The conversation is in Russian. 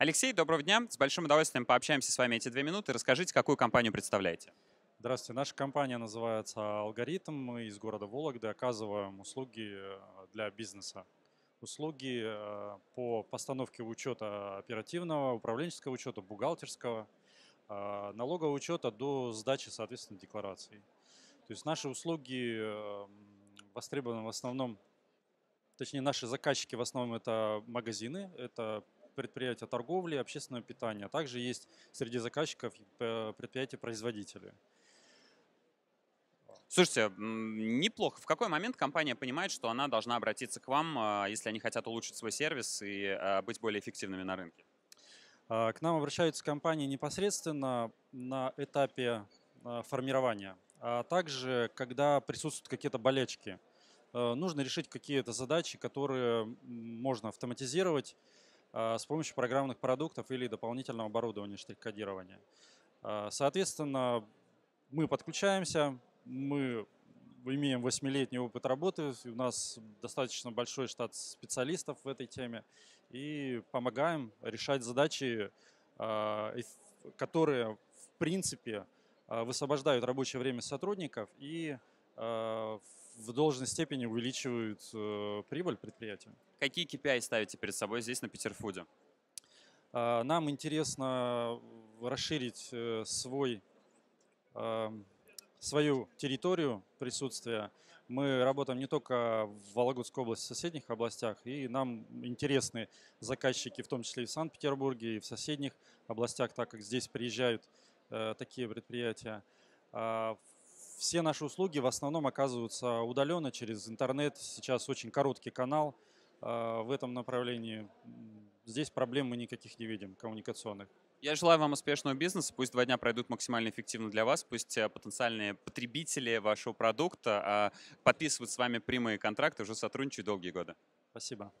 Алексей, доброго дня. С большим удовольствием пообщаемся с вами эти две минуты. Расскажите, какую компанию представляете? Здравствуйте. Наша компания называется «Алгоритм». Мы из города Вологды оказываем услуги э, для бизнеса. Услуги э, по постановке учета оперативного, управленческого учета, бухгалтерского, э, налогового учета до сдачи, соответственно, деклараций. То есть наши услуги эм, востребованы в основном, точнее наши заказчики в основном это магазины, это предприятия торговли и общественного питания. А также есть среди заказчиков э, предприятия-производители. Слушайте, неплохо. В какой момент компания понимает, что она должна обратиться к вам, а, если они хотят улучшить свой сервис и а, быть более эффективными на рынке? К нам обращаются компании непосредственно на этапе формирования, а также когда присутствуют какие-то болячки. Э, нужно решить какие-то задачи, которые можно автоматизировать, а, с помощью программных продуктов или дополнительного оборудования штрих-кодирования. А, соответственно, мы подключаемся, мы имеем 8-летний опыт работы, у нас достаточно большой штат специалистов в этой теме, и помогаем решать задачи, а, которые, в принципе, высвобождают рабочее время сотрудников и в должной степени увеличивают э, прибыль предприятия. Какие KPI ставите перед собой здесь на Питерфуде? Э, а, нам интересно э, расширить э, свой, э, свою территорию присутствия. Мы работаем не только в Вологодской области, в соседних областях, и нам интересны заказчики, в том числе и в Санкт-Петербурге, и в соседних областях, так как здесь приезжают э, такие предприятия. Э, все наши услуги в основном оказываются удаленно через интернет. Сейчас очень короткий канал а, в этом направлении. Здесь проблем мы никаких не видим коммуникационных. Я желаю вам успешного бизнеса. Пусть два дня пройдут максимально эффективно для вас. Пусть э, потенциальные потребители вашего продукта а, подписывают с вами прямые контракты, уже сотрудничают долгие годы. Спасибо.